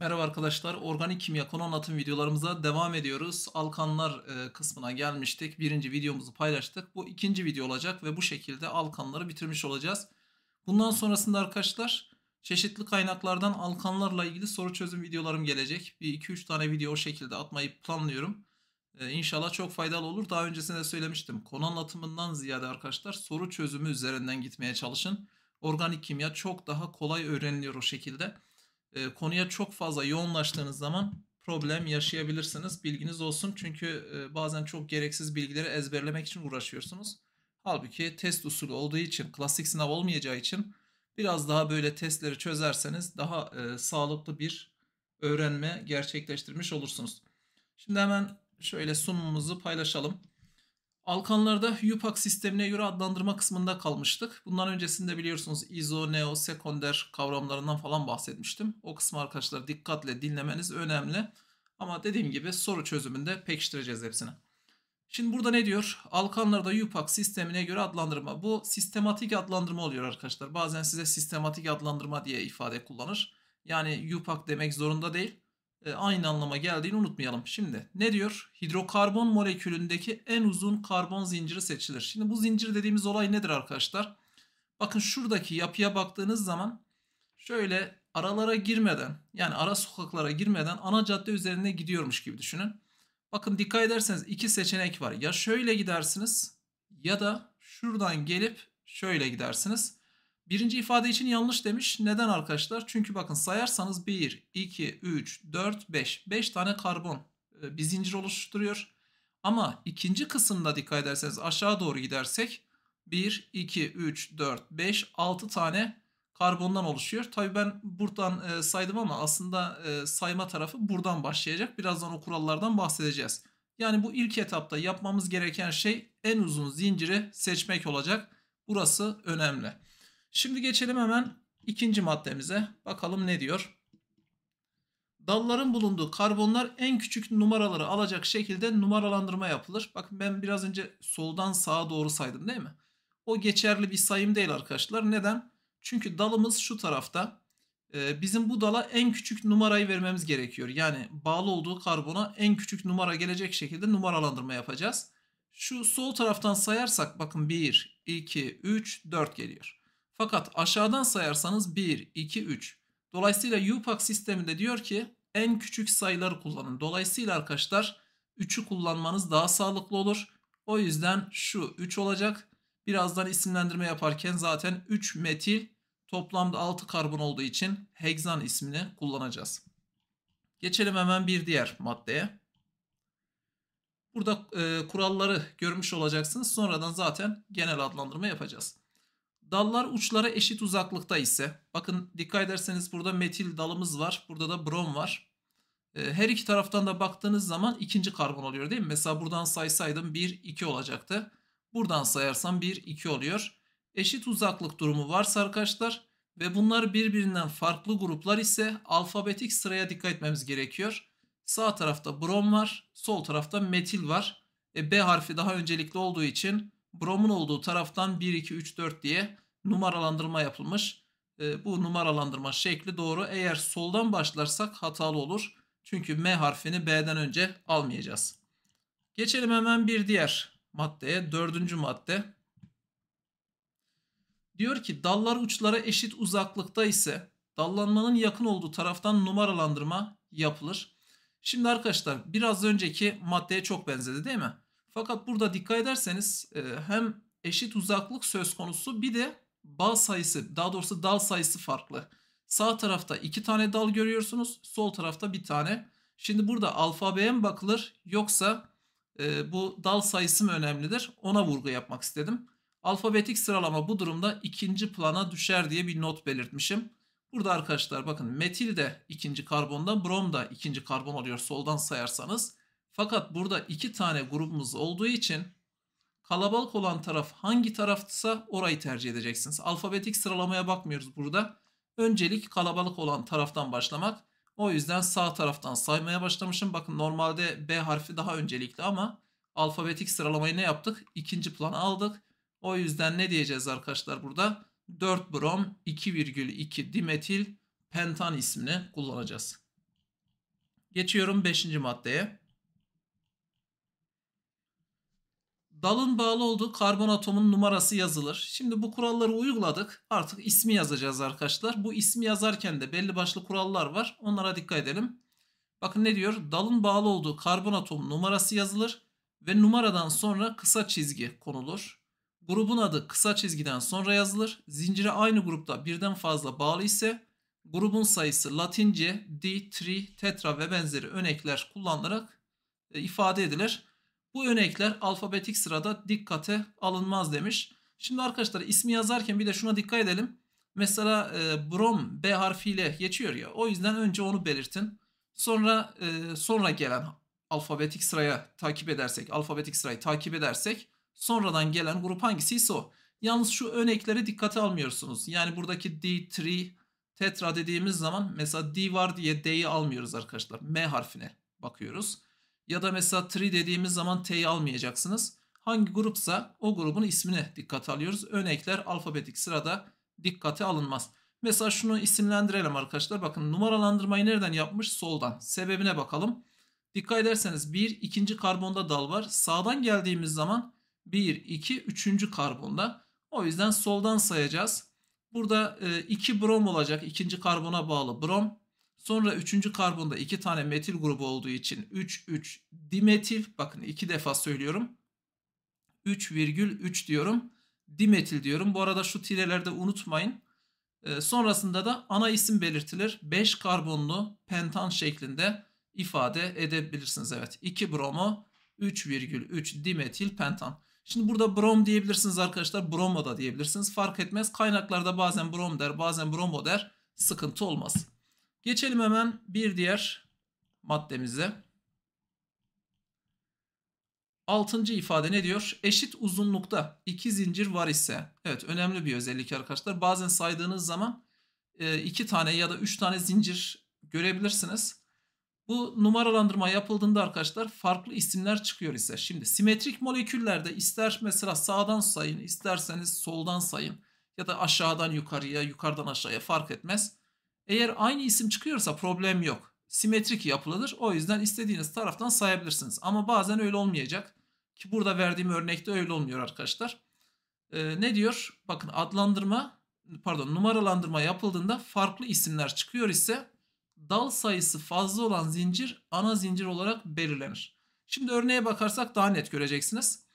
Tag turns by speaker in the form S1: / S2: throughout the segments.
S1: Merhaba arkadaşlar. Organik kimya konu anlatım videolarımıza devam ediyoruz. Alkanlar e, kısmına gelmiştik. Birinci videomuzu paylaştık. Bu ikinci video olacak ve bu şekilde alkanları bitirmiş olacağız. Bundan sonrasında arkadaşlar çeşitli kaynaklardan alkanlarla ilgili soru çözüm videolarım gelecek. Bir iki üç tane video o şekilde atmayı planlıyorum. E, inşallah çok faydalı olur. Daha öncesinde söylemiştim. Konu anlatımından ziyade arkadaşlar soru çözümü üzerinden gitmeye çalışın. Organik kimya çok daha kolay öğreniliyor o şekilde e, konuya çok fazla yoğunlaştığınız zaman problem yaşayabilirsiniz. Bilginiz olsun çünkü e, bazen çok gereksiz bilgileri ezberlemek için uğraşıyorsunuz. Halbuki test usulü olduğu için, klasik sınav olmayacağı için biraz daha böyle testleri çözerseniz daha e, sağlıklı bir öğrenme gerçekleştirmiş olursunuz. Şimdi hemen şöyle sunumumuzu paylaşalım. Alkanlarda UPAC sistemine göre adlandırma kısmında kalmıştık. Bundan öncesinde biliyorsunuz izo, neo, sekonder kavramlarından falan bahsetmiştim. O kısmı arkadaşlar dikkatle dinlemeniz önemli. Ama dediğim gibi soru çözümünde pekiştireceğiz hepsini. Şimdi burada ne diyor? Alkanlarda UPAC sistemine göre adlandırma. Bu sistematik adlandırma oluyor arkadaşlar. Bazen size sistematik adlandırma diye ifade kullanır. Yani UPAC demek zorunda değil. E, aynı anlama geldiğini unutmayalım. Şimdi ne diyor? Hidrokarbon molekülündeki en uzun karbon zinciri seçilir. Şimdi bu zincir dediğimiz olay nedir arkadaşlar? Bakın şuradaki yapıya baktığınız zaman şöyle aralara girmeden yani ara sokaklara girmeden ana cadde üzerinde gidiyormuş gibi düşünün. Bakın dikkat ederseniz iki seçenek var. Ya şöyle gidersiniz ya da şuradan gelip şöyle gidersiniz. Birinci ifade için yanlış demiş. Neden arkadaşlar? Çünkü bakın sayarsanız 1, 2, 3, 4, 5. 5 tane karbon e, bir zincir oluşturuyor. Ama ikinci kısımda dikkat ederseniz aşağı doğru gidersek 1, 2, 3, 4, 5, 6 tane karbondan oluşuyor. Tabii ben buradan e, saydım ama aslında e, sayma tarafı buradan başlayacak. Birazdan o kurallardan bahsedeceğiz. Yani bu ilk etapta yapmamız gereken şey en uzun zinciri seçmek olacak. Burası önemli. Şimdi geçelim hemen ikinci maddemize. Bakalım ne diyor? Dalların bulunduğu karbonlar en küçük numaraları alacak şekilde numaralandırma yapılır. Bakın ben biraz önce soldan sağa doğru saydım değil mi? O geçerli bir sayım değil arkadaşlar. Neden? Çünkü dalımız şu tarafta. Ee, bizim bu dala en küçük numarayı vermemiz gerekiyor. Yani bağlı olduğu karbona en küçük numara gelecek şekilde numaralandırma yapacağız. Şu sol taraftan sayarsak bakın 1, 2, 3, 4 geliyor. Fakat aşağıdan sayarsanız 1, 2, 3. Dolayısıyla UPAC sisteminde diyor ki en küçük sayıları kullanın. Dolayısıyla arkadaşlar 3'ü kullanmanız daha sağlıklı olur. O yüzden şu 3 olacak. Birazdan isimlendirme yaparken zaten 3 metil toplamda 6 karbon olduğu için hexan ismini kullanacağız. Geçelim hemen bir diğer maddeye. Burada e, kuralları görmüş olacaksınız. Sonradan zaten genel adlandırma yapacağız. Dallar uçlara eşit uzaklıkta ise bakın dikkat ederseniz burada metil dalımız var. Burada da brom var. Ee, her iki taraftan da baktığınız zaman ikinci karbon oluyor değil mi? Mesela buradan saysaydım 1, 2 olacaktı. Buradan sayarsam 1, 2 oluyor. Eşit uzaklık durumu varsa arkadaşlar ve bunlar birbirinden farklı gruplar ise alfabetik sıraya dikkat etmemiz gerekiyor. Sağ tarafta brom var, sol tarafta metil var. E, B harfi daha öncelikli olduğu için Brom'un olduğu taraftan 1, 2, 3, 4 diye numaralandırma yapılmış. Ee, bu numaralandırma şekli doğru. Eğer soldan başlarsak hatalı olur. Çünkü M harfini B'den önce almayacağız. Geçelim hemen bir diğer maddeye. Dördüncü madde. Diyor ki dallar uçlara eşit uzaklıkta ise dallanmanın yakın olduğu taraftan numaralandırma yapılır. Şimdi arkadaşlar biraz önceki maddeye çok benzedi değil mi? Fakat burada dikkat ederseniz e, hem eşit uzaklık söz konusu bir de bağ sayısı daha doğrusu dal sayısı farklı. Sağ tarafta iki tane dal görüyorsunuz sol tarafta bir tane. Şimdi burada alfabeye mi bakılır yoksa e, bu dal sayısı mı önemlidir ona vurgu yapmak istedim. Alfabetik sıralama bu durumda ikinci plana düşer diye bir not belirtmişim. Burada arkadaşlar bakın metil de ikinci karbonda, brom da ikinci karbon oluyor soldan sayarsanız. Fakat burada iki tane grubumuz olduğu için kalabalık olan taraf hangi taraftsa orayı tercih edeceksiniz. Alfabetik sıralamaya bakmıyoruz burada. Öncelik kalabalık olan taraftan başlamak. O yüzden sağ taraftan saymaya başlamışım. Bakın normalde B harfi daha öncelikli ama alfabetik sıralamayı ne yaptık? İkinci plan aldık. O yüzden ne diyeceğiz arkadaşlar burada? 4 brom 2,2 dimetil pentan ismini kullanacağız. Geçiyorum 5. maddeye. Dalın bağlı olduğu karbon atomun numarası yazılır. Şimdi bu kuralları uyguladık. Artık ismi yazacağız arkadaşlar. Bu ismi yazarken de belli başlı kurallar var. Onlara dikkat edelim. Bakın ne diyor? Dalın bağlı olduğu karbon atomun numarası yazılır ve numaradan sonra kısa çizgi konulur. Grubun adı kısa çizgiden sonra yazılır. Zincire aynı grupta birden fazla bağlı ise grubun sayısı Latince, di, tri, tetra ve benzeri örnekler kullanılarak e, ifade edilir. Bu örnekler alfabetik sırada dikkate alınmaz demiş. Şimdi arkadaşlar ismi yazarken bir de şuna dikkat edelim. Mesela e, Brom B harfiyle geçiyor ya. O yüzden önce onu belirtin. Sonra e, sonra gelen alfabetik sıraya takip edersek, alfabetik sırayı takip edersek sonradan gelen grup hangisiyse o. Yalnız şu örnekleri dikkate almıyorsunuz. Yani buradaki D3 tetra dediğimiz zaman mesela D var diye D'yi almıyoruz arkadaşlar. M harfine bakıyoruz ya da mesela tri dediğimiz zaman t'yi almayacaksınız. Hangi grupsa o grubun ismine dikkat alıyoruz. Örnekler alfabetik sırada dikkate alınmaz. Mesela şunu isimlendirelim arkadaşlar. Bakın numaralandırmayı nereden yapmış? Soldan. Sebebine bakalım. Dikkat ederseniz 1, 2. karbonda dal var. Sağdan geldiğimiz zaman 1, 2, 3. karbonda. O yüzden soldan sayacağız. Burada 2 e, brom olacak. 2. karbona bağlı brom. Sonra üçüncü karbonda iki tane metil grubu olduğu için 3-3 dimetil. Bakın iki defa söylüyorum. 3,3 diyorum. Dimetil diyorum. Bu arada şu tirelerde unutmayın. E, sonrasında da ana isim belirtilir. 5 karbonlu pentan şeklinde ifade edebilirsiniz. Evet 2 bromo 3,3 dimetil pentan. Şimdi burada brom diyebilirsiniz arkadaşlar. Bromo da diyebilirsiniz. Fark etmez. Kaynaklarda bazen brom der bazen bromo der. Sıkıntı olmaz. Geçelim hemen bir diğer maddemize. Altıncı ifade ne diyor? Eşit uzunlukta iki zincir var ise. Evet önemli bir özellik arkadaşlar. Bazen saydığınız zaman e, iki tane ya da üç tane zincir görebilirsiniz. Bu numaralandırma yapıldığında arkadaşlar farklı isimler çıkıyor ise. Şimdi simetrik moleküllerde ister mesela sağdan sayın isterseniz soldan sayın ya da aşağıdan yukarıya yukarıdan aşağıya fark etmez. Eğer aynı isim çıkıyorsa problem yok. Simetrik yapılıdır. O yüzden istediğiniz taraftan sayabilirsiniz. Ama bazen öyle olmayacak. Ki burada verdiğim örnekte öyle olmuyor arkadaşlar. Ee, ne diyor? Bakın adlandırma pardon numaralandırma yapıldığında farklı isimler çıkıyor ise dal sayısı fazla olan zincir ana zincir olarak belirlenir. Şimdi örneğe bakarsak daha net göreceksiniz.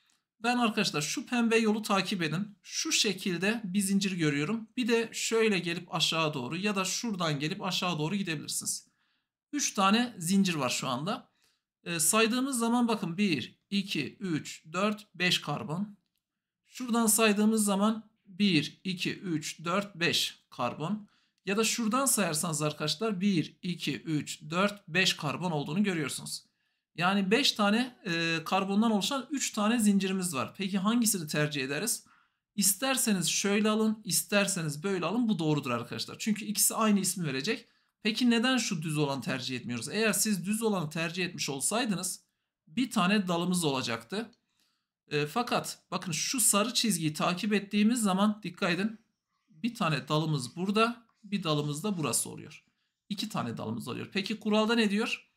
S1: Ben arkadaşlar şu pembe yolu takip edin. Şu şekilde bir zincir görüyorum. Bir de şöyle gelip aşağı doğru ya da şuradan gelip aşağı doğru gidebilirsiniz. 3 tane zincir var şu anda. E, saydığımız zaman bakın 1, 2, 3, 4, 5 karbon. Şuradan saydığımız zaman 1, 2, 3, 4, 5 karbon. Ya da şuradan sayarsanız arkadaşlar 1, 2, 3, 4, 5 karbon olduğunu görüyorsunuz. Yani 5 tane e, karbondan oluşan 3 tane zincirimiz var. Peki hangisini tercih ederiz? İsterseniz şöyle alın, isterseniz böyle alın. Bu doğrudur arkadaşlar. Çünkü ikisi aynı ismi verecek. Peki neden şu düz olanı tercih etmiyoruz? Eğer siz düz olanı tercih etmiş olsaydınız bir tane dalımız olacaktı. E, fakat bakın şu sarı çizgiyi takip ettiğimiz zaman dikkat edin. Bir tane dalımız burada, bir dalımız da burası oluyor. İki tane dalımız oluyor. Peki kuralda ne diyor?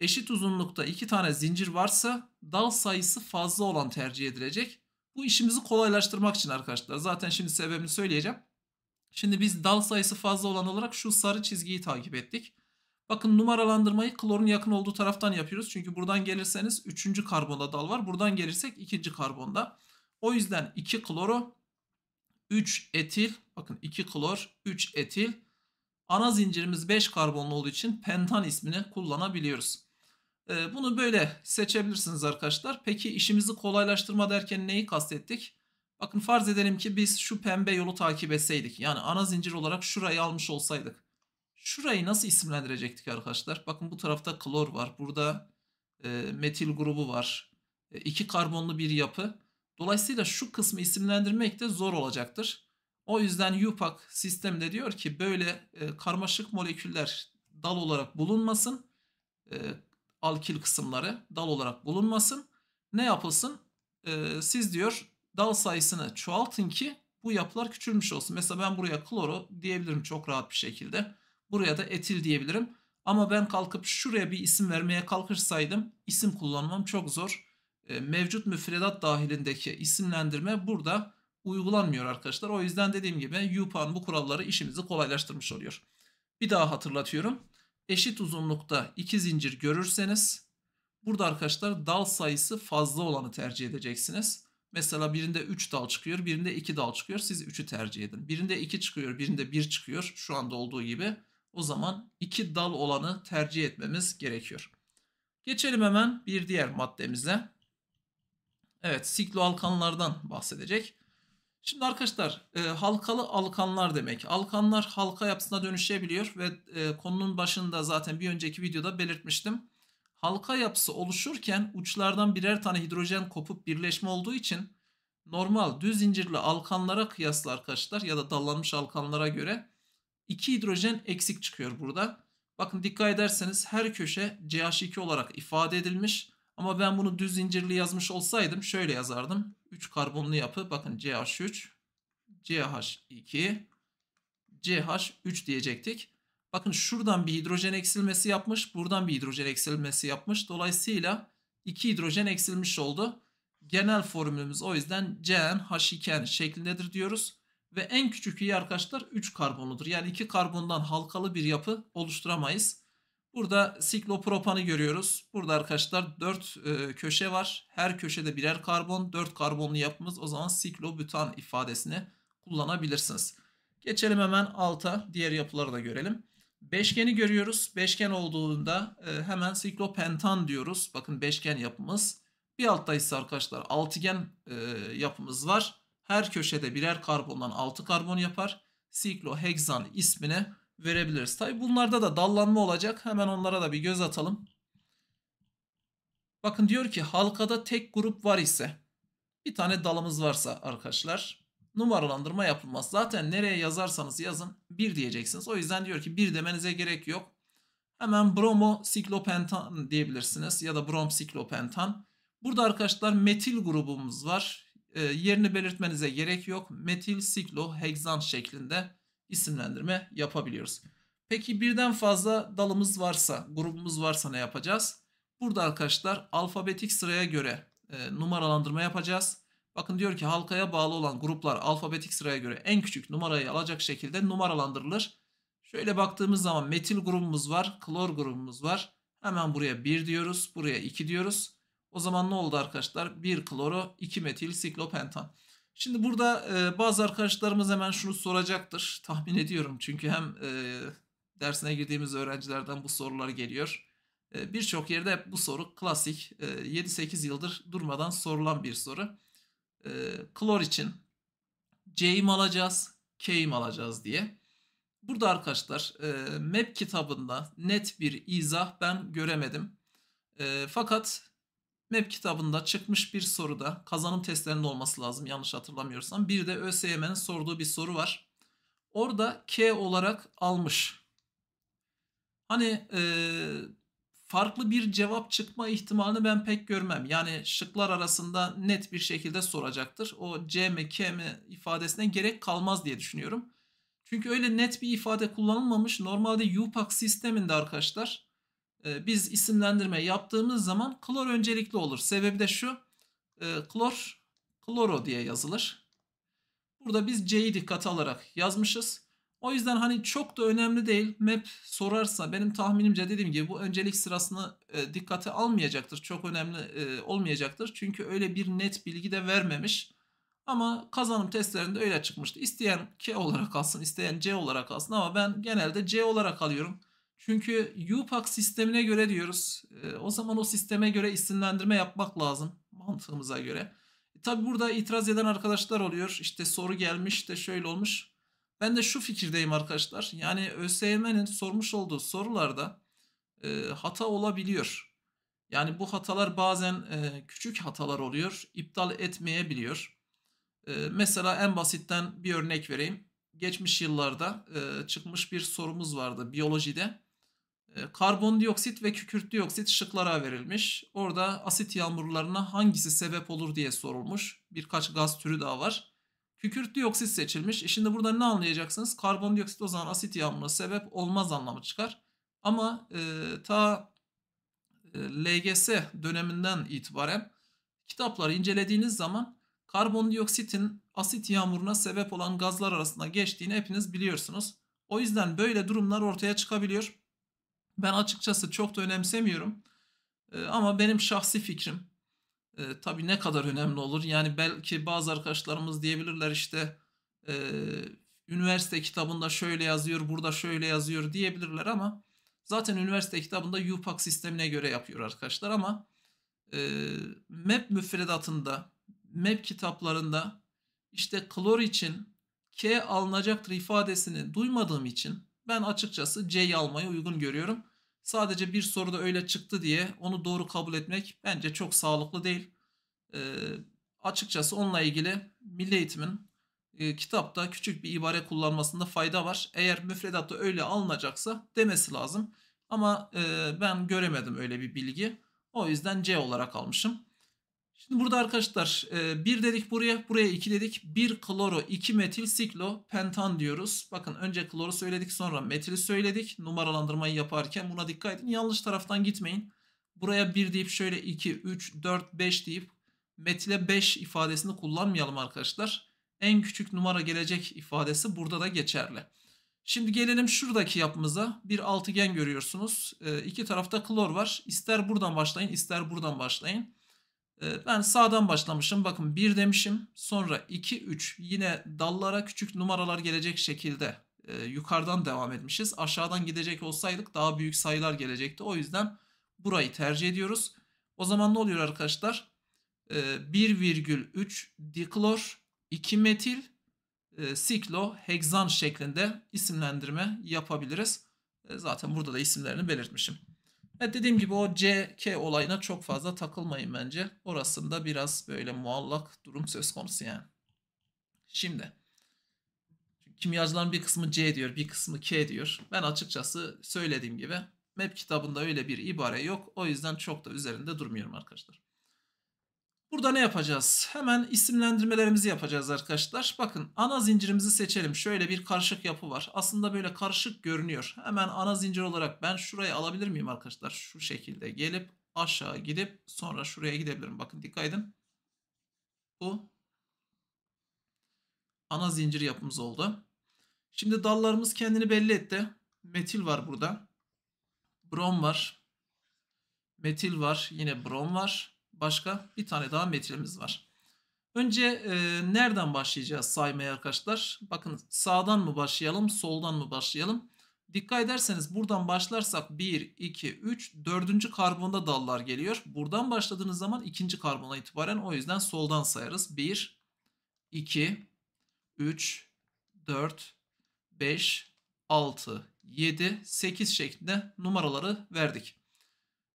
S1: Eşit uzunlukta iki tane zincir varsa dal sayısı fazla olan tercih edilecek. Bu işimizi kolaylaştırmak için arkadaşlar. Zaten şimdi sebebini söyleyeceğim. Şimdi biz dal sayısı fazla olan olarak şu sarı çizgiyi takip ettik. Bakın numaralandırmayı klorun yakın olduğu taraftan yapıyoruz. Çünkü buradan gelirseniz 3. karbonda dal var. Buradan gelirsek 2. karbonda. O yüzden 2 kloru 3 etil bakın 2 klor 3 etil ana zincirimiz 5 karbonlu olduğu için pentan ismini kullanabiliyoruz. Ee, bunu böyle seçebilirsiniz arkadaşlar. Peki işimizi kolaylaştırma derken neyi kastettik? Bakın farz edelim ki biz şu pembe yolu takip etseydik. Yani ana zincir olarak şurayı almış olsaydık. Şurayı nasıl isimlendirecektik arkadaşlar? Bakın bu tarafta klor var. Burada e, metil grubu var. E, iki karbonlu bir yapı. Dolayısıyla şu kısmı isimlendirmek de zor olacaktır. O yüzden UPAC sistemde diyor ki böyle e, karmaşık moleküller dal olarak bulunmasın. E, alkil kısımları dal olarak bulunmasın. Ne yapılsın? Ee, siz diyor dal sayısını çoğaltın ki bu yapılar küçülmüş olsun. Mesela ben buraya kloro diyebilirim çok rahat bir şekilde. Buraya da etil diyebilirim. Ama ben kalkıp şuraya bir isim vermeye kalkırsaydım isim kullanmam çok zor. E, mevcut müfredat dahilindeki isimlendirme burada uygulanmıyor arkadaşlar. O yüzden dediğim gibi UPAN bu kuralları işimizi kolaylaştırmış oluyor. Bir daha hatırlatıyorum eşit uzunlukta iki zincir görürseniz burada arkadaşlar dal sayısı fazla olanı tercih edeceksiniz. Mesela birinde 3 dal çıkıyor, birinde 2 dal çıkıyor. Siz 3'ü tercih edin. Birinde 2 çıkıyor, birinde 1 çıkıyor. Şu anda olduğu gibi. O zaman 2 dal olanı tercih etmemiz gerekiyor. Geçelim hemen bir diğer maddemize. Evet, sikloalkanlardan bahsedecek. Şimdi arkadaşlar e, halkalı alkanlar demek. Alkanlar halka yapısına dönüşebiliyor ve e, konunun başında zaten bir önceki videoda belirtmiştim. Halka yapısı oluşurken uçlardan birer tane hidrojen kopup birleşme olduğu için normal düz zincirli alkanlara kıyasla arkadaşlar ya da dallanmış alkanlara göre 2 hidrojen eksik çıkıyor burada. Bakın dikkat ederseniz her köşe CH2 olarak ifade edilmiş. Ama ben bunu düz zincirli yazmış olsaydım şöyle yazardım. 3 karbonlu yapı bakın CH3, CH2, CH3 diyecektik. Bakın şuradan bir hidrojen eksilmesi yapmış, buradan bir hidrojen eksilmesi yapmış. Dolayısıyla 2 hidrojen eksilmiş oldu. Genel formülümüz o yüzden CnH2n şeklindedir diyoruz. Ve en küçük üye arkadaşlar 3 karbonludur. Yani 2 karbondan halkalı bir yapı oluşturamayız. Burada siklopropanı görüyoruz. Burada arkadaşlar 4 e, köşe var. Her köşede birer karbon. 4 karbonlu yapımız o zaman siklobutan ifadesini kullanabilirsiniz. Geçelim hemen alta diğer yapıları da görelim. Beşgeni görüyoruz. Beşgen olduğunda e, hemen siklopentan diyoruz. Bakın beşgen yapımız. Bir altta ise arkadaşlar altıgen e, yapımız var. Her köşede birer karbondan 6 karbon yapar. Siklohexan ismini verebiliriz. Tabi bunlarda da dallanma olacak. Hemen onlara da bir göz atalım. Bakın diyor ki halkada tek grup var ise bir tane dalımız varsa arkadaşlar numaralandırma yapılmaz. Zaten nereye yazarsanız yazın 1 diyeceksiniz. O yüzden diyor ki 1 demenize gerek yok. Hemen bromo siklopentan diyebilirsiniz ya da brom siklopentan. Burada arkadaşlar metil grubumuz var. E, yerini belirtmenize gerek yok. Metil siklo heksan şeklinde isimlendirme yapabiliyoruz. Peki birden fazla dalımız varsa, grubumuz varsa ne yapacağız? Burada arkadaşlar alfabetik sıraya göre e, numaralandırma yapacağız. Bakın diyor ki halkaya bağlı olan gruplar alfabetik sıraya göre en küçük numarayı alacak şekilde numaralandırılır. Şöyle baktığımız zaman metil grubumuz var, klor grubumuz var. Hemen buraya 1 diyoruz, buraya 2 diyoruz. O zaman ne oldu arkadaşlar? 1 kloro, 2 metil siklopentan. Şimdi burada e, bazı arkadaşlarımız hemen şunu soracaktır. Tahmin ediyorum çünkü hem e, dersine girdiğimiz öğrencilerden bu sorular geliyor. E, Birçok yerde hep bu soru klasik e, 7-8 yıldır durmadan sorulan bir soru. E, klor için C'yi mi alacağız, K'yi mi alacağız diye. Burada arkadaşlar e, map kitabında net bir izah ben göremedim. E, fakat MEP kitabında çıkmış bir soruda kazanım testlerinde olması lazım yanlış hatırlamıyorsam. Bir de ÖSYM'nin sorduğu bir soru var. Orada K olarak almış. Hani e, farklı bir cevap çıkma ihtimalini ben pek görmem. Yani şıklar arasında net bir şekilde soracaktır. O C mi K mi ifadesine gerek kalmaz diye düşünüyorum. Çünkü öyle net bir ifade kullanılmamış. Normalde UPAC sisteminde arkadaşlar ee, biz isimlendirme yaptığımız zaman klor öncelikli olur. Sebebi de şu e, klor kloro diye yazılır. Burada biz C'yi dikkate alarak yazmışız. O yüzden hani çok da önemli değil. Map sorarsa benim tahminimce dediğim gibi bu öncelik sırasını e, dikkate almayacaktır. Çok önemli e, olmayacaktır. Çünkü öyle bir net bilgi de vermemiş. Ama kazanım testlerinde öyle çıkmıştı. İsteyen K olarak alsın, isteyen C olarak alsın ama ben genelde C olarak alıyorum. Çünkü UPAC sistemine göre diyoruz. Ee, o zaman o sisteme göre isimlendirme yapmak lazım mantığımıza göre. E, Tabi burada itiraz eden arkadaşlar oluyor. İşte soru gelmiş de şöyle olmuş. Ben de şu fikirdeyim arkadaşlar. Yani ÖSYM'nin sormuş olduğu sorularda e, hata olabiliyor. Yani bu hatalar bazen e, küçük hatalar oluyor. İptal etmeyebiliyor. E, mesela en basitten bir örnek vereyim. Geçmiş yıllarda e, çıkmış bir sorumuz vardı biyolojide. E, karbondioksit ve kükürt dioksit şıklara verilmiş. Orada asit yağmurlarına hangisi sebep olur diye sorulmuş. Birkaç gaz türü daha var. Kükürt dioksit seçilmiş. E şimdi burada ne anlayacaksınız? Karbondioksit o zaman asit yağmuruna sebep olmaz anlamı çıkar. Ama e, ta e, LGS döneminden itibaren kitapları incelediğiniz zaman karbondioksitin asit yağmuruna sebep olan gazlar arasında geçtiğini hepiniz biliyorsunuz. O yüzden böyle durumlar ortaya çıkabiliyor. Ben açıkçası çok da önemsemiyorum. Ee, ama benim şahsi fikrim e, tabii ne kadar önemli olur. Yani belki bazı arkadaşlarımız diyebilirler işte e, üniversite kitabında şöyle yazıyor, burada şöyle yazıyor diyebilirler ama zaten üniversite kitabında UPAC sistemine göre yapıyor arkadaşlar ama e, Map müfredatında, Map kitaplarında işte klor için K alınacaktır ifadesini duymadığım için ben açıkçası C'yi almayı uygun görüyorum. Sadece bir soruda öyle çıktı diye onu doğru kabul etmek bence çok sağlıklı değil. E, açıkçası onunla ilgili Milli Eğitim'in e, kitapta küçük bir ibare kullanmasında fayda var. Eğer müfredatta öyle alınacaksa demesi lazım. Ama e, ben göremedim öyle bir bilgi. O yüzden C olarak almışım. Şimdi burada arkadaşlar e, bir dedik buraya, buraya iki dedik. bir kloro, iki metil siklo pentan diyoruz. Bakın önce kloru söyledik sonra metili söyledik. Numaralandırmayı yaparken buna dikkat edin. Yanlış taraftan gitmeyin. Buraya bir deyip şöyle iki üç dört beş deyip metile beş ifadesini kullanmayalım arkadaşlar. En küçük numara gelecek ifadesi burada da geçerli. Şimdi gelelim şuradaki yapımıza. Bir altıgen görüyorsunuz. E, iki tarafta klor var. İster buradan başlayın ister buradan başlayın. Ee, ben sağdan başlamışım. Bakın 1 demişim. Sonra 2, 3 yine dallara küçük numaralar gelecek şekilde e, yukarıdan devam etmişiz. Aşağıdan gidecek olsaydık daha büyük sayılar gelecekti. O yüzden burayı tercih ediyoruz. O zaman ne oluyor arkadaşlar? E, ee, 1,3 diklor, 2 metil, e, siklo, heksan şeklinde isimlendirme yapabiliriz. E, zaten burada da isimlerini belirtmişim. Ya dediğim gibi o CK olayına çok fazla takılmayın bence. Orasında biraz böyle muallak durum söz konusu yani. Şimdi kimyacıların bir kısmı C diyor, bir kısmı K diyor. Ben açıkçası söylediğim gibi map kitabında öyle bir ibare yok. O yüzden çok da üzerinde durmuyorum arkadaşlar. Burada ne yapacağız? Hemen isimlendirmelerimizi yapacağız arkadaşlar. Bakın ana zincirimizi seçelim. Şöyle bir karışık yapı var. Aslında böyle karışık görünüyor. Hemen ana zincir olarak ben şurayı alabilir miyim arkadaşlar? Şu şekilde gelip aşağı gidip sonra şuraya gidebilirim. Bakın dikkat edin. Bu ana zincir yapımız oldu. Şimdi dallarımız kendini belli etti. Metil var burada. Brom var. Metil var. Yine brom var başka bir tane daha metremiz var. Önce e, nereden başlayacağız saymaya arkadaşlar? Bakın sağdan mı başlayalım, soldan mı başlayalım? Dikkat ederseniz buradan başlarsak 1, 2, 3, 4. karbonda dallar geliyor. Buradan başladığınız zaman 2. karbona itibaren o yüzden soldan sayarız. 1, 2, 3, 4, 5, 6, 7, 8 şeklinde numaraları verdik.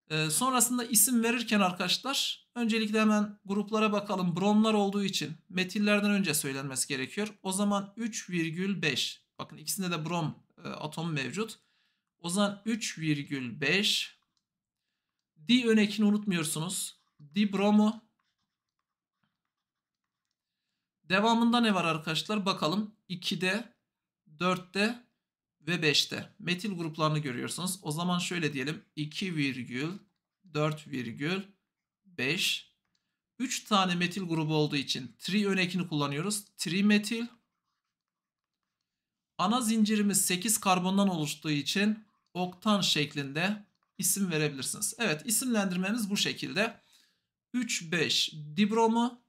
S1: Ee, sonrasında isim verirken arkadaşlar öncelikle hemen gruplara bakalım. Bromlar olduğu için metillerden önce söylenmesi gerekiyor. O zaman 3,5 bakın ikisinde de brom e, atomu mevcut. O zaman 3,5 di önekini unutmuyorsunuz. Di bromu Devamında ne var arkadaşlar? Bakalım 2'de, 4'te ve 5'te metil gruplarını görüyorsunuz. O zaman şöyle diyelim 2 virgül 4 virgül 5 3 tane metil grubu olduğu için tri örnekini kullanıyoruz. Trimetil ana zincirimiz 8 karbondan oluştuğu için oktan şeklinde isim verebilirsiniz. Evet isimlendirmemiz bu şekilde. 3-5 dibromu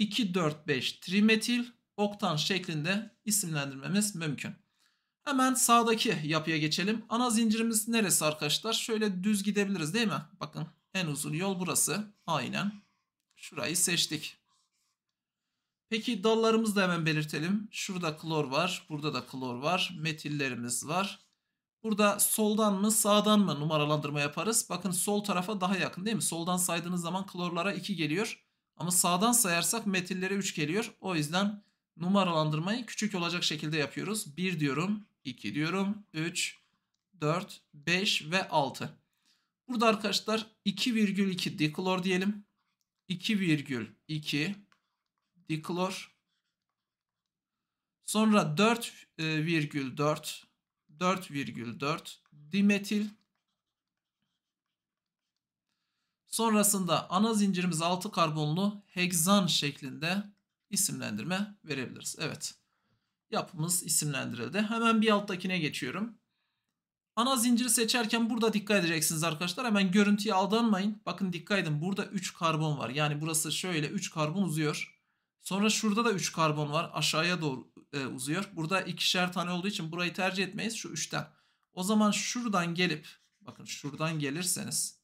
S1: 2-4-5 trimetil oktan şeklinde isimlendirmemiz mümkün. Hemen sağdaki yapıya geçelim. Ana zincirimiz neresi arkadaşlar? Şöyle düz gidebiliriz değil mi? Bakın en uzun yol burası. Aynen. Şurayı seçtik. Peki dallarımız da hemen belirtelim. Şurada klor var. Burada da klor var. Metillerimiz var. Burada soldan mı sağdan mı numaralandırma yaparız? Bakın sol tarafa daha yakın değil mi? Soldan saydığınız zaman klorlara 2 geliyor. Ama sağdan sayarsak metillere 3 geliyor. O yüzden numaralandırmayı küçük olacak şekilde yapıyoruz. 1 diyorum. 2 diyorum. 3, 4, 5 ve 6. Burada arkadaşlar 2,2 diklor diyelim. 2,2 diklor. Sonra 4,4 4,4 e, dimetil. Sonrasında ana zincirimiz 6 karbonlu hegzan şeklinde isimlendirme verebiliriz. Evet yapımız isimlendirildi. Hemen bir alttakine geçiyorum. Ana zinciri seçerken burada dikkat edeceksiniz arkadaşlar. Hemen görüntüye aldanmayın. Bakın dikkat edin burada 3 karbon var. Yani burası şöyle 3 karbon uzuyor. Sonra şurada da 3 karbon var. Aşağıya doğru e, uzuyor. Burada ikişer tane olduğu için burayı tercih etmeyiz. Şu 3'ten. O zaman şuradan gelip bakın şuradan gelirseniz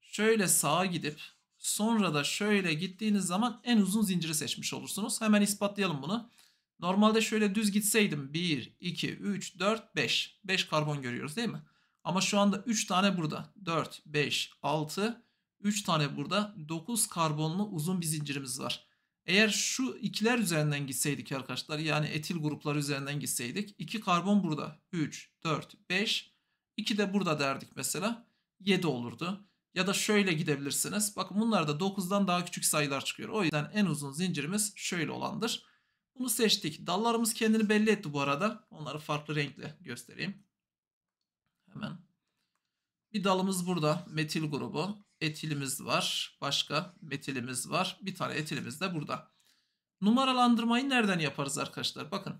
S1: şöyle sağa gidip sonra da şöyle gittiğiniz zaman en uzun zinciri seçmiş olursunuz. Hemen ispatlayalım bunu. Normalde şöyle düz gitseydim 1, 2, 3, 4, 5. 5 karbon görüyoruz değil mi? Ama şu anda 3 tane burada. 4, 5, 6, 3 tane burada. 9 karbonlu uzun bir zincirimiz var. Eğer şu ikiler üzerinden gitseydik arkadaşlar yani etil grupları üzerinden gitseydik 2 karbon burada 3, 4, 5, 2 de burada derdik mesela 7 olurdu. Ya da şöyle gidebilirsiniz. Bakın bunlarda 9'dan daha küçük sayılar çıkıyor. O yüzden en uzun zincirimiz şöyle olandır. Bunu seçtik. Dallarımız kendini belli etti bu arada. Onları farklı renkle göstereyim. Hemen. Bir dalımız burada. Metil grubu. Etilimiz var. Başka metilimiz var. Bir tane etilimiz de burada. Numaralandırmayı nereden yaparız arkadaşlar? Bakın.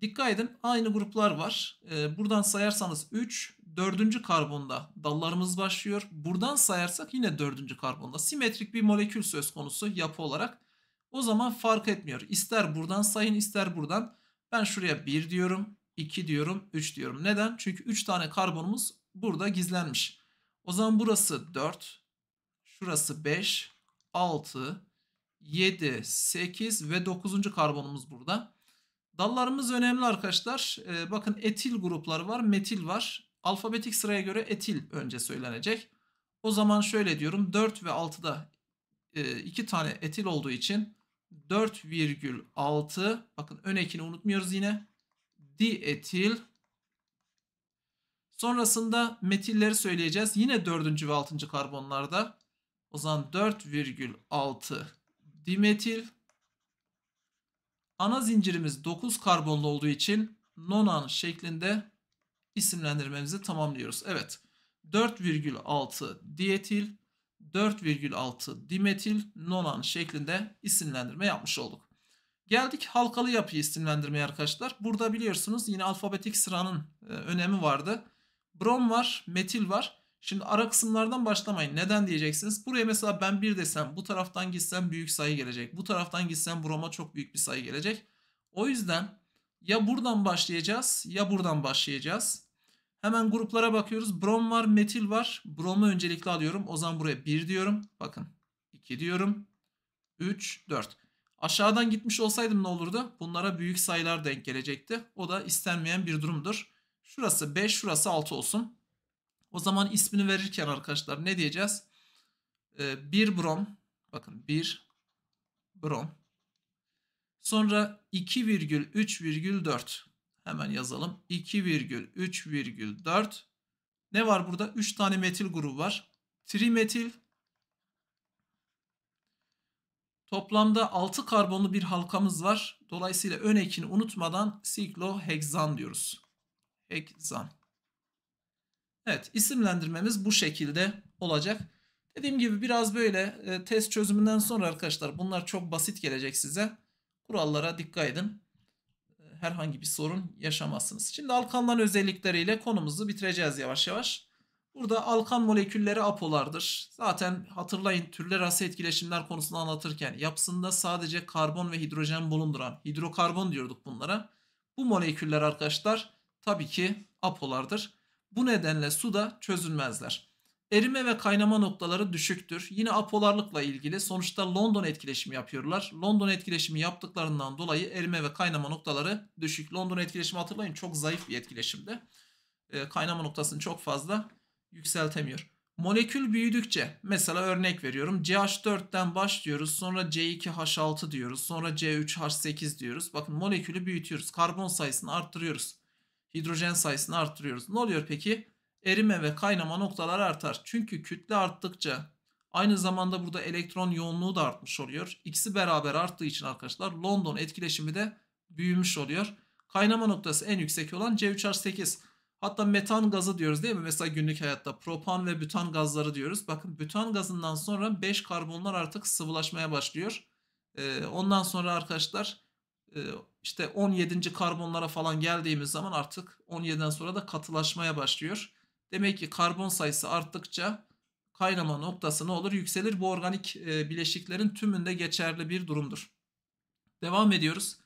S1: Dikkat edin. Aynı gruplar var. Ee, buradan sayarsanız 3, 4. karbonda dallarımız başlıyor. Buradan sayarsak yine 4. karbonda. Simetrik bir molekül söz konusu yapı olarak. O zaman fark etmiyor. İster buradan sayın ister buradan. Ben şuraya 1 diyorum, 2 diyorum, 3 diyorum. Neden? Çünkü 3 tane karbonumuz burada gizlenmiş. O zaman burası 4, şurası 5, 6, 7, 8 ve 9. karbonumuz burada. Dallarımız önemli arkadaşlar. Ee, bakın etil grupları var, metil var. Alfabetik sıraya göre etil önce söylenecek. O zaman şöyle diyorum 4 ve 6'da 2 e, tane etil olduğu için 4,6 bakın ön ekini unutmuyoruz yine. Dietil Sonrasında metilleri söyleyeceğiz. Yine 4. ve 6. karbonlarda. O zaman 4,6 dimetil. Ana zincirimiz 9 karbonlu olduğu için nonan şeklinde isimlendirmemizi tamamlıyoruz. Evet. 4,6 dietil 4,6 dimetil nonan şeklinde isimlendirme yapmış olduk. Geldik halkalı yapıyı isimlendirmeye arkadaşlar. Burada biliyorsunuz yine alfabetik sıranın e, önemi vardı. Brom var, metil var. Şimdi ara kısımlardan başlamayın. Neden diyeceksiniz? Buraya mesela ben 1 desem bu taraftan gitsem büyük sayı gelecek. Bu taraftan gitsem broma çok büyük bir sayı gelecek. O yüzden ya buradan başlayacağız ya buradan başlayacağız. Hemen gruplara bakıyoruz. Brom var, metil var. Bromu öncelikle alıyorum. O zaman buraya 1 diyorum. Bakın 2 diyorum. 3, 4. Aşağıdan gitmiş olsaydım ne olurdu? Bunlara büyük sayılar denk gelecekti. O da istenmeyen bir durumdur. Şurası 5, şurası 6 olsun. O zaman ismini verirken arkadaşlar ne diyeceğiz? 1 ee, brom. Bakın 1 brom. Sonra 2,3,4. Hemen yazalım. 2 virgül virgül 3 4. ne var burada? 3 tane metil grubu var. Trimetil toplamda 6 karbonlu bir halkamız var. Dolayısıyla ön ekini unutmadan sikloheksan diyoruz. Heksan. Evet isimlendirmemiz bu şekilde olacak. Dediğim gibi biraz böyle e, test çözümünden sonra arkadaşlar bunlar çok basit gelecek size. Kurallara dikkat edin herhangi bir sorun yaşamazsınız. Şimdi alkanların özellikleriyle konumuzu bitireceğiz yavaş yavaş. Burada alkan molekülleri apolardır. Zaten hatırlayın türler arası etkileşimler konusunu anlatırken yapısında sadece karbon ve hidrojen bulunduran hidrokarbon diyorduk bunlara. Bu moleküller arkadaşlar tabii ki apolardır. Bu nedenle suda çözülmezler. Erime ve kaynama noktaları düşüktür. Yine apolarlıkla ilgili sonuçta London etkileşimi yapıyorlar. London etkileşimi yaptıklarından dolayı erime ve kaynama noktaları düşük. London etkileşimi hatırlayın çok zayıf bir etkileşimde. Ee, e, kaynama noktasını çok fazla yükseltemiyor. Molekül büyüdükçe mesela örnek veriyorum CH4'ten başlıyoruz sonra C2H6 diyoruz sonra C3H8 diyoruz. Bakın molekülü büyütüyoruz karbon sayısını arttırıyoruz hidrojen sayısını arttırıyoruz. Ne oluyor peki? erime ve kaynama noktaları artar. Çünkü kütle arttıkça aynı zamanda burada elektron yoğunluğu da artmış oluyor. İkisi beraber arttığı için arkadaşlar London etkileşimi de büyümüş oluyor. Kaynama noktası en yüksek olan C3H8. Hatta metan gazı diyoruz değil mi? Mesela günlük hayatta propan ve bütan gazları diyoruz. Bakın bütan gazından sonra 5 karbonlar artık sıvılaşmaya başlıyor. Ee, ondan sonra arkadaşlar e, işte 17. karbonlara falan geldiğimiz zaman artık 17'den sonra da katılaşmaya başlıyor. Demek ki karbon sayısı arttıkça kaynama noktası ne olur? Yükselir. Bu organik e, bileşiklerin tümünde geçerli bir durumdur. Devam ediyoruz.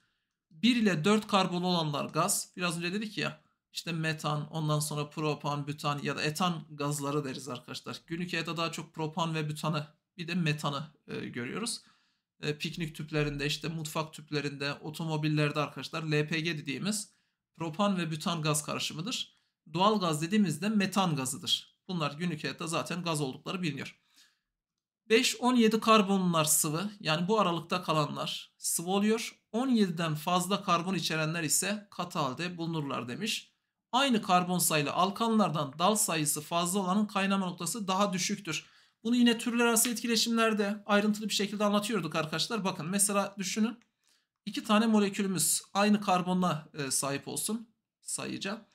S1: 1 ile 4 karbon olanlar gaz. Biraz önce dedik ya işte metan, ondan sonra propan, bütan ya da etan gazları deriz arkadaşlar. Günlük hayatta daha çok propan ve bütanı bir de metanı e, görüyoruz. E, piknik tüplerinde işte mutfak tüplerinde otomobillerde arkadaşlar LPG dediğimiz propan ve bütan gaz karışımıdır doğal gaz dediğimizde metan gazıdır. Bunlar günlük hayatta zaten gaz oldukları biliniyor. 5-17 karbonlar sıvı yani bu aralıkta kalanlar sıvı oluyor. 17'den fazla karbon içerenler ise katı halde bulunurlar demiş. Aynı karbon sayılı alkanlardan dal sayısı fazla olanın kaynama noktası daha düşüktür. Bunu yine türler arası etkileşimlerde ayrıntılı bir şekilde anlatıyorduk arkadaşlar. Bakın mesela düşünün iki tane molekülümüz aynı karbonla e, sahip olsun sayıca.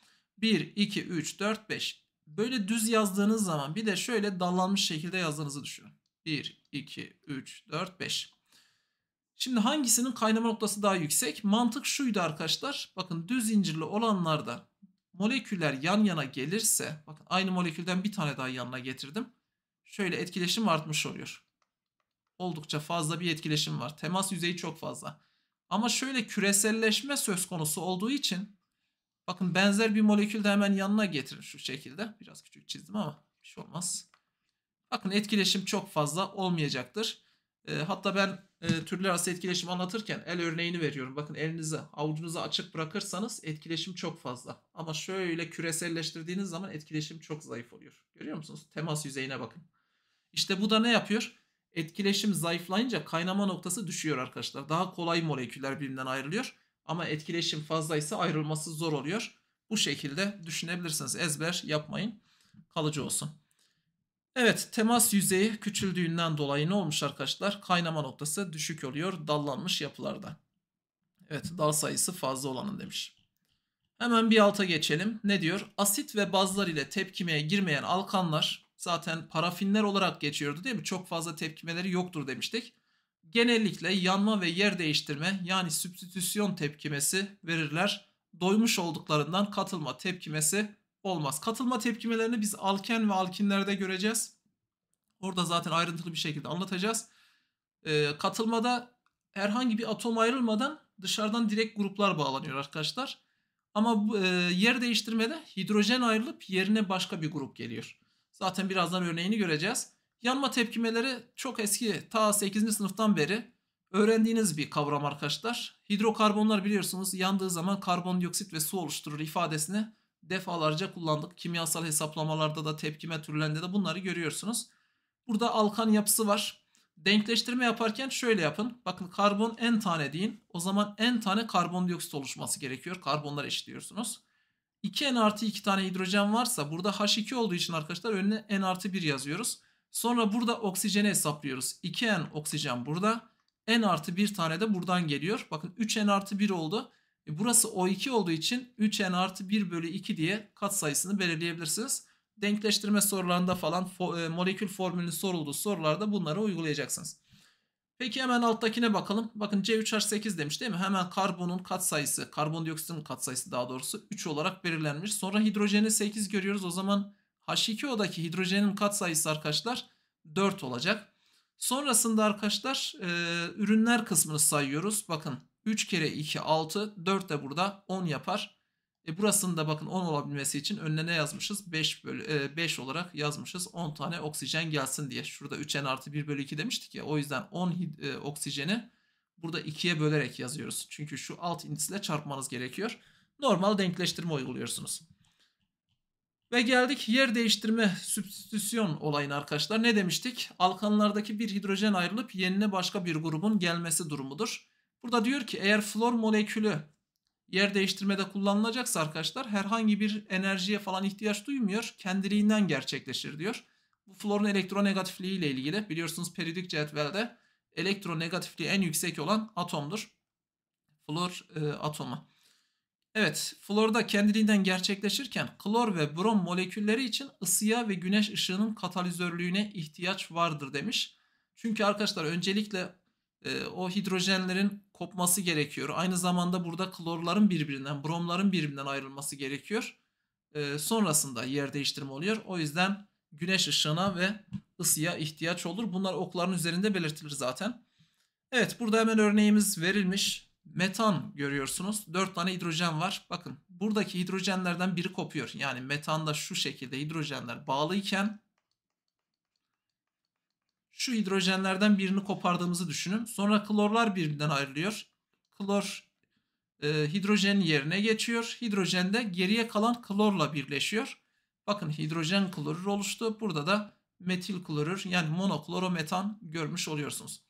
S1: 1, 2, 3, 4, 5. Böyle düz yazdığınız zaman bir de şöyle dallanmış şekilde yazdığınızı düşünün. 1, 2, 3, 4, 5. Şimdi hangisinin kaynama noktası daha yüksek? Mantık şuydu arkadaşlar. Bakın düz zincirli olanlarda moleküller yan yana gelirse, bakın aynı molekülden bir tane daha yanına getirdim. Şöyle etkileşim artmış oluyor. Oldukça fazla bir etkileşim var. Temas yüzeyi çok fazla. Ama şöyle küreselleşme söz konusu olduğu için Bakın benzer bir molekül de hemen yanına getirin şu şekilde. Biraz küçük çizdim ama bir şey olmaz. Bakın etkileşim çok fazla olmayacaktır. E, hatta ben e, türler arası etkileşim anlatırken el örneğini veriyorum. Bakın elinizi avucunuzu açık bırakırsanız etkileşim çok fazla. Ama şöyle küreselleştirdiğiniz zaman etkileşim çok zayıf oluyor. Görüyor musunuz? Temas yüzeyine bakın. İşte bu da ne yapıyor? Etkileşim zayıflayınca kaynama noktası düşüyor arkadaşlar. Daha kolay moleküller birbirinden ayrılıyor. Ama etkileşim fazlaysa ayrılması zor oluyor. Bu şekilde düşünebilirsiniz. Ezber yapmayın. Kalıcı olsun. Evet temas yüzeyi küçüldüğünden dolayı ne olmuş arkadaşlar? Kaynama noktası düşük oluyor dallanmış yapılarda. Evet dal sayısı fazla olanın demiş. Hemen bir alta geçelim. Ne diyor? Asit ve bazlar ile tepkimeye girmeyen alkanlar zaten parafinler olarak geçiyordu değil mi? Çok fazla tepkimeleri yoktur demiştik genellikle yanma ve yer değiştirme yani sübstitüsyon tepkimesi verirler. Doymuş olduklarından katılma tepkimesi olmaz. Katılma tepkimelerini biz alken ve alkinlerde göreceğiz. Orada zaten ayrıntılı bir şekilde anlatacağız. E, katılmada herhangi bir atom ayrılmadan dışarıdan direkt gruplar bağlanıyor arkadaşlar. Ama bu, e, yer değiştirmede hidrojen ayrılıp yerine başka bir grup geliyor. Zaten birazdan örneğini göreceğiz. Yanma tepkimeleri çok eski ta 8. sınıftan beri öğrendiğiniz bir kavram arkadaşlar. Hidrokarbonlar biliyorsunuz yandığı zaman karbondioksit ve su oluşturur ifadesini defalarca kullandık. Kimyasal hesaplamalarda da tepkime türlerinde de bunları görüyorsunuz. Burada alkan yapısı var. Denkleştirme yaparken şöyle yapın. Bakın karbon en tane deyin. O zaman en tane karbondioksit oluşması gerekiyor. Karbonlar eşitliyorsunuz. 2N artı 2 tane hidrojen varsa burada H2 olduğu için arkadaşlar önüne N artı 1 yazıyoruz. Sonra burada oksijeni hesaplıyoruz. 2N oksijen burada. N artı 1 tane de buradan geliyor. Bakın 3N artı 1 oldu. E burası O2 olduğu için 3N artı 1 bölü 2 diye kat sayısını belirleyebilirsiniz. Denkleştirme sorularında falan fo e, molekül formülünün sorulduğu sorularda bunları uygulayacaksınız. Peki hemen alttakine bakalım. Bakın C3H8 demiş değil mi? Hemen karbonun kat sayısı, karbondioksitin kat sayısı daha doğrusu 3 olarak belirlenmiş. Sonra hidrojeni 8 görüyoruz. O zaman H2O'daki hidrojenin katsayısı arkadaşlar 4 olacak. Sonrasında arkadaşlar e, ürünler kısmını sayıyoruz. Bakın 3 kere 2 6 4 de burada 10 yapar. E burasının da bakın 10 olabilmesi için önüne ne yazmışız? 5, bölü, e, 5 olarak yazmışız. 10 tane oksijen gelsin diye. Şurada 3n artı 1 bölü 2 demiştik ya. O yüzden 10 e, oksijeni burada 2'ye bölerek yazıyoruz. Çünkü şu alt indisle çarpmanız gerekiyor. Normal denkleştirme uyguluyorsunuz. Ve geldik yer değiştirme substitüsyon olayına arkadaşlar. Ne demiştik? Alkanlardaki bir hidrojen ayrılıp yenine başka bir grubun gelmesi durumudur. Burada diyor ki eğer flor molekülü yer değiştirmede kullanılacaksa arkadaşlar herhangi bir enerjiye falan ihtiyaç duymuyor. Kendiliğinden gerçekleşir diyor. Bu florun elektronegatifliği ile ilgili biliyorsunuz periyodik cetvelde elektronegatifliği en yüksek olan atomdur. Flor e, atomu. Evet, florda kendiliğinden gerçekleşirken klor ve brom molekülleri için ısıya ve güneş ışığının katalizörlüğüne ihtiyaç vardır demiş. Çünkü arkadaşlar öncelikle e, o hidrojenlerin kopması gerekiyor. Aynı zamanda burada klorların birbirinden, bromların birbirinden ayrılması gerekiyor. E, sonrasında yer değiştirme oluyor. O yüzden güneş ışığına ve ısıya ihtiyaç olur. Bunlar okların üzerinde belirtilir zaten. Evet, burada hemen örneğimiz verilmiş metan görüyorsunuz. 4 tane hidrojen var. Bakın buradaki hidrojenlerden biri kopuyor. Yani metanda şu şekilde hidrojenler bağlıyken şu hidrojenlerden birini kopardığımızı düşünün. Sonra klorlar birbirinden ayrılıyor. Klor e, hidrojen yerine geçiyor. Hidrojen de geriye kalan klorla birleşiyor. Bakın hidrojen klorür oluştu. Burada da metil klorür yani monoklorometan görmüş oluyorsunuz.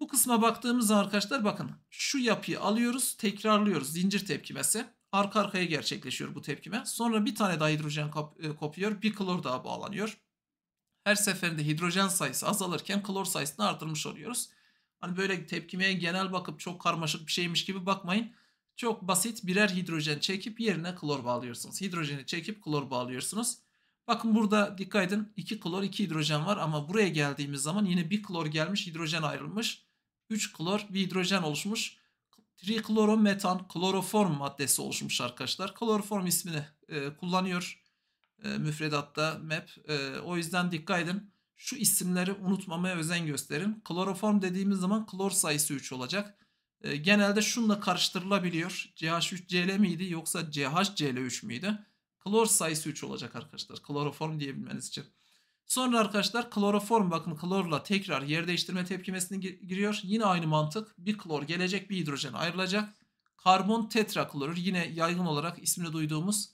S1: Bu kısma baktığımız arkadaşlar bakın şu yapıyı alıyoruz tekrarlıyoruz zincir tepkimesi. Arka arkaya gerçekleşiyor bu tepkime. Sonra bir tane daha hidrojen kop e, kopuyor bir klor daha bağlanıyor. Her seferinde hidrojen sayısı azalırken klor sayısını artırmış oluyoruz. Hani böyle tepkimeye genel bakıp çok karmaşık bir şeymiş gibi bakmayın. Çok basit birer hidrojen çekip yerine klor bağlıyorsunuz. Hidrojeni çekip klor bağlıyorsunuz. Bakın burada dikkat edin 2 klor 2 hidrojen var ama buraya geldiğimiz zaman yine bir klor gelmiş hidrojen ayrılmış. 3 klor bir hidrojen oluşmuş. Triklorometan kloroform maddesi oluşmuş arkadaşlar. Kloroform ismini e, kullanıyor e, müfredatta MEP. E, o yüzden dikkat edin. Şu isimleri unutmamaya özen gösterin. Kloroform dediğimiz zaman klor sayısı 3 olacak. E, genelde şunla karıştırılabiliyor. CH3Cl miydi yoksa CHCl3 müydü? Klor sayısı 3 olacak arkadaşlar. Kloroform diyebilmeniz için. Sonra arkadaşlar kloroform bakın klorla tekrar yer değiştirme tepkimesine giriyor. Yine aynı mantık. Bir klor gelecek, bir hidrojen ayrılacak. Karbon tetraklorür yine yaygın olarak ismini duyduğumuz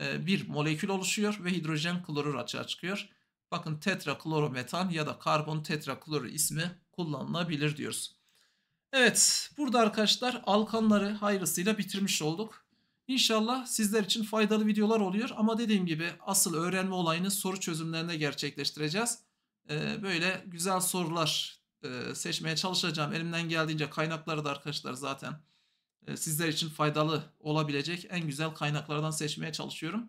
S1: e, bir molekül oluşuyor ve hidrojen klorür açığa çıkıyor. Bakın tetraklorometan ya da karbon tetraklorür ismi kullanılabilir diyoruz. Evet burada arkadaşlar alkanları hayırlısıyla bitirmiş olduk. İnşallah sizler için faydalı videolar oluyor ama dediğim gibi asıl öğrenme olayını soru çözümlerinde gerçekleştireceğiz. Ee, böyle güzel sorular e, seçmeye çalışacağım. Elimden geldiğince kaynakları da arkadaşlar zaten e, sizler için faydalı olabilecek en güzel kaynaklardan seçmeye çalışıyorum.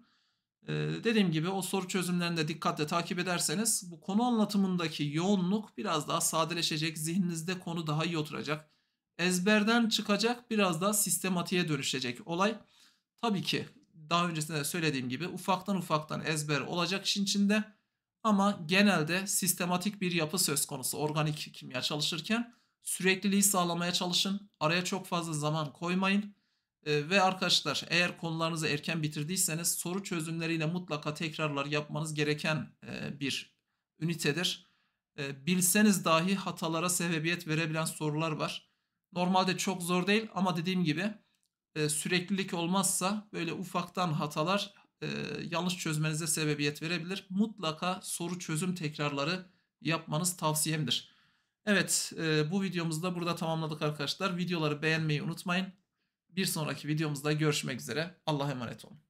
S1: Ee, dediğim gibi o soru çözümlerini de dikkatle takip ederseniz bu konu anlatımındaki yoğunluk biraz daha sadeleşecek. Zihninizde konu daha iyi oturacak. Ezberden çıkacak biraz daha sistematiğe dönüşecek olay. Tabii ki daha öncesinde de söylediğim gibi ufaktan ufaktan ezber olacak işin içinde ama genelde sistematik bir yapı söz konusu organik kimya çalışırken sürekliliği sağlamaya çalışın. Araya çok fazla zaman koymayın. E, ve arkadaşlar eğer konularınızı erken bitirdiyseniz soru çözümleriyle mutlaka tekrarlar yapmanız gereken e, bir ünitedir. E, bilseniz dahi hatalara sebebiyet verebilen sorular var. Normalde çok zor değil ama dediğim gibi e, süreklilik olmazsa böyle ufaktan hatalar e, yanlış çözmenize sebebiyet verebilir. Mutlaka soru çözüm tekrarları yapmanız tavsiyemdir. Evet e, bu videomuzu da burada tamamladık arkadaşlar. Videoları beğenmeyi unutmayın. Bir sonraki videomuzda görüşmek üzere. Allah'a emanet olun.